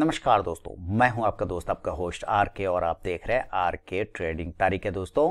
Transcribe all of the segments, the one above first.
नमस्कार दोस्तों मैं हूं आपका दोस्त आपका होस्ट आर के और आप देख रहे हैं आर के ट्रेडिंग तारीख है दोस्तों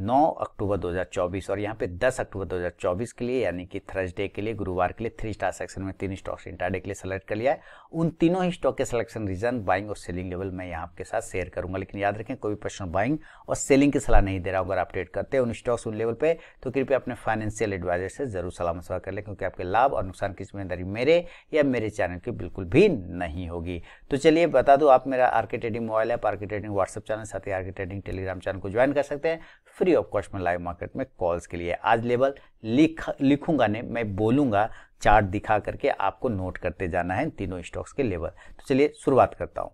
9 अक्टूबर 2024 और यहाँ पे 10 अक्टूबर 2024 के लिए यानी कि थर्सडे के लिए गुरुवार के लिए थ्री स्टार सेक्शन में तीन स्टॉक्स इंटरडे के लिए सेलेक्ट कर लिया है उन तीनों ही स्टॉक के सिलेक्शन रीजन बाइंग और सेलिंग लेवल मैं यहाँ आपके साथ शेयर करूंगा लेकिन याद रखें कोई प्रश्न बाइंग और सेलिंग की सलाह नहीं दे रहा अगर अपडेट करते हैं उन स्टॉक्स उन लेवल पर तो कृपया अपने फाइनेंशियल एडवाइजर से जरूर सलाह मशवरा कर लें क्योंकि आपके लाभ और नुकसान की जिम्मेदारी मेरे या मेरे चैनल की बिल्कुल भी नहीं होगी तो चलिए बता दो आप मेरा RK trading mobile app RK trading WhatsApp channel साथ ही आर्के ट्रेडिंग टेलीग्राम चैनल को ज्वाइन कर सकते हैं फ्री ऑफ कॉस्ट में लाइव मार्केट में कॉल्स के लिए आज लेवल लिख लिखूंगा नहीं मैं बोलूंगा चार्ट दिखा करके आपको नोट करते जाना है तीनों स्टॉक्स के लेवल तो चलिए शुरुआत करता हूं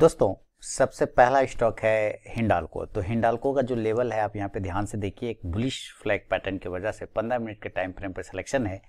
दोस्तों सबसे पहला स्टॉक है हिंडालको तो हिंडालको का जो लेवल है आप यहाँ पे ध्यान से देखिए एक बुलिश फ्लैग पैटर्न की वजह से 15 मिनट के टाइम फ्रेम पर सिलेक्शन है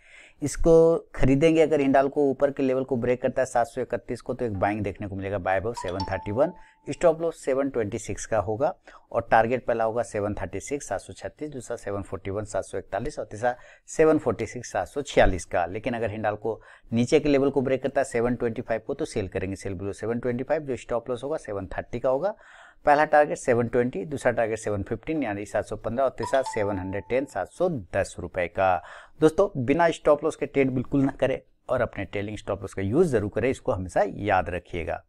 इसको खरीदेंगे अगर इंडाल को ऊपर के लेवल को ब्रेक करता है सात सौ इकतीस को तो एक बाइंग देखने को मिलेगा buy above seven thirty one stop loss seven twenty six का होगा और टारगेट पहला होगा सेवन थर्टी सिक्स सात सौ छत्तीस दूसरा सेवन फोर्टी वन सात सौ इकतालीस और तीसरा सेवन फोर्टी सिक्स सात सौ छियालीस का लेकिन अगर हिंडाल को नीचे के लेवल को ब्रेक करता है सेवन ट्वेंटी फाइव को तो सेल करेंगे sell below seven twenty five जो स्टॉप लॉस होगा सेवन थर्टी का होगा पहला टारगेट 720 दूसरा टारगेट 715 यानी पंद्रह और तीसरा 710 710 रुपए का दोस्तों बिना स्टॉप लॉस के ट्रेड बिल्कुल ना करें और अपने ट्रेलिंग स्टॉप लॉस का यूज जरूर करें इसको हमेशा याद रखिएगा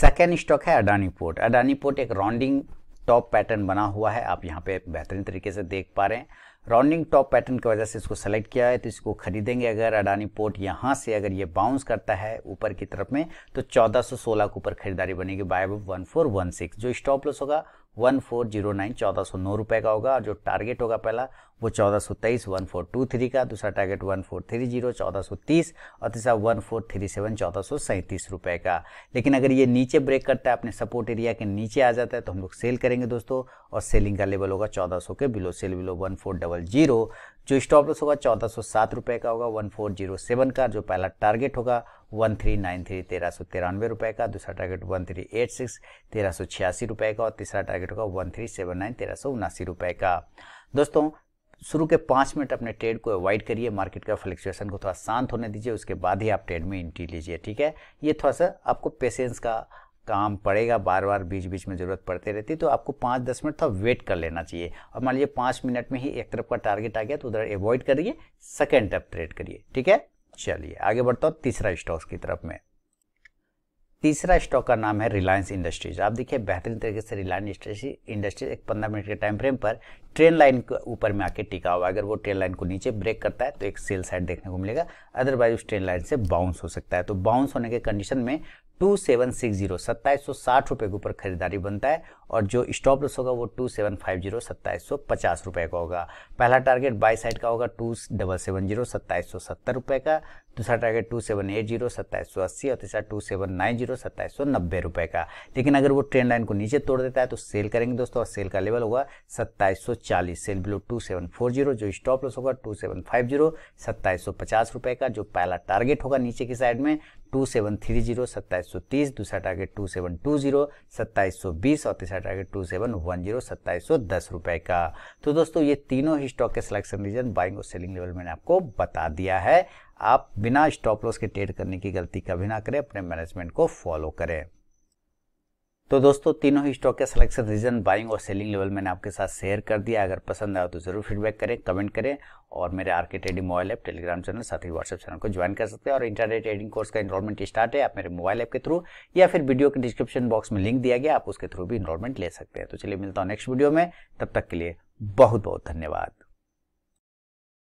सेकेंड स्टॉक है अडानी पोर्ट अडानी पोर्ट एक राउंडिंग टॉप पैटर्न बना हुआ है आप यहाँ पे बेहतरीन तरीके से देख पा रहे हैं राउंडिंग टॉप पैटर्न की वजह से इसको सेलेक्ट किया है तो इसको खरीदेंगे अगर अडानी पोर्ट यहाँ से अगर ये बाउंस करता है ऊपर की तरफ में तो 1416 के ऊपर खरीदारी बनेगी buy one four one six जो स्टॉप लॉस होगा वन फोर जीरो नाइन चौदह सौ नौ रुपये का होगा और जो टारगेट होगा पहला वो चौदह सौ तेईस वन फोर टू थ्री का दूसरा target one four three zero चौदह सौ तीस और तीसरा वन फोर थ्री सेवन चौदह सौ सैंतीस रुपये का लेकिन अगर ये नीचे ब्रेक करता है अपने सपोर्ट एरिया के नीचे आ जाता है तो हम लोग सेल करेंगे दोस्तों और सेलिंग का लेवल होगा चौदह सौ के below sell below one four double zero जो स्टॉप लॉस होगा चौदह सौ सात रुपये का होगा वन फोर जीरो सेवन का जो पहला टारगेट होगा वन थ्री नाइन थ्री तेरह सौ तिरानवे रुपये का दूसरा target one three eight six तेरह सौ छियासी रुपये का और तीसरा टारगेट होगा वन थ्री सेवन नाइन तेरह सौ उनासी रुपये का दोस्तों शुरू के पाँच मिनट अपने ट्रेड को अवॉइड करिए मार्केट का फ्लक्चुएशन को थोड़ा शांत होने दीजिए उसके बाद ही आप ट्रेड में एंट्री लीजिए ठीक है ये थोड़ा सा आपको पेशेंस का काम पड़ेगा बार बार बीच बीच में ज़रूरत पड़ते रहती तो आपको पाँच दस मिनट थोड़ा वेट कर लेना चाहिए और मान लीजिए पाँच मिनट में ही एक तरफ का टारगेट आ गया तो उधर अवॉइड करिए सेकेंड टप ट्रेड करिए ठीक है चलिए आगे बढ़ता हूँ तीसरा स्टॉक्स की तरफ में तीसरा स्टॉक का नाम है रिलायंस इंडस्ट्रीज आप देखिए बेहतरीन तरीके से रिलायंस इंडस्ट्री इंडस्ट्रीज एक पंद्रह मिनट के टाइम फ्रेम पर ट्रेन लाइन के ऊपर में आके टिका हुआ अगर वो ट्रेन लाइन को नीचे ब्रेक करता है तो एक सेल साइड देखने को मिलेगा अदरवाइज उस ट्रेन लाइन से बाउंस हो सकता है तो बाउंस होने के कंडीशन में टू सेवन सिक्स जीरो सत्ताईस सौ साठ रुपये के ऊपर खरीदारी बनता है और जो स्टॉप लॉस होगा वो टू सेवन फाइव जीरो सत्ताईस सौ पचास रुपये का होगा पहला टारगेट बाई साइड का होगा टू डबल सेवन जीरो सत्ताईस सौ सत्तर रुपये का दूसरा target two seven eight zero सत्ताईस सौ अस्सी और तीसरा टू सेवन नाइन जीरो सत्ताईस सौ नब्बे रुपये का लेकिन अगर वो ट्रेंड लाइन को नीचे तोड़ देता है तो सेल करेंगे दोस्तों और सेल का लेवल होगा सत्ताईस सौ चालीस sell below two seven four zero जो स्टॉप लॉस होगा टू सेवन फाइव जीरो सत्ताईस सौ पचास रुपये का जो पहला टारगेट होगा नीचे की साइड में टू सेवन थ्री जीरो सत्ताईस सौ तीस दूसरा target two seven two zero सत्ताईस सौ बीस और तीसरा target two seven one zero सत्ताईस सौ दस रुपए का तो दोस्तों ये तीनों ही स्टॉक के सिलेक्शन रीजन बाइंग और सेलिंग लेवल मैंने आपको बता दिया है आप बिना स्टॉप लॉस के ट्रेड करने की गलती कभी ना करें अपने मैनेजमेंट को फॉलो करें तो दोस्तों तीनों ही स्टॉक के सिलेक्शन रीजन बाइंग और सेलिंग लेवल मैंने आपके साथ शेयर कर दिया अगर पसंद आया तो जरूर फीडबैक करें कमेंट करें और मेरे R K trading mobile app Telegram channel साथ ही व्हाट्सएप चैनल को ज्वाइन कर सकते हैं और इंटरनेट ट्रेडिंग कोर्स का इनरोलमेंट स्टार्ट है आप मेरे मोबाइल ऐप के थ्रू या फिर वीडियो के डिस्क्रिप्शन बॉक्स में लिंक दिया गया आप उसके थ्रू भी इनरोलमेंट ले सकते हैं तो चलिए मिलता हूँ नेक्स्ट वीडियो में तब तक के लिए बहुत बहुत धन्यवाद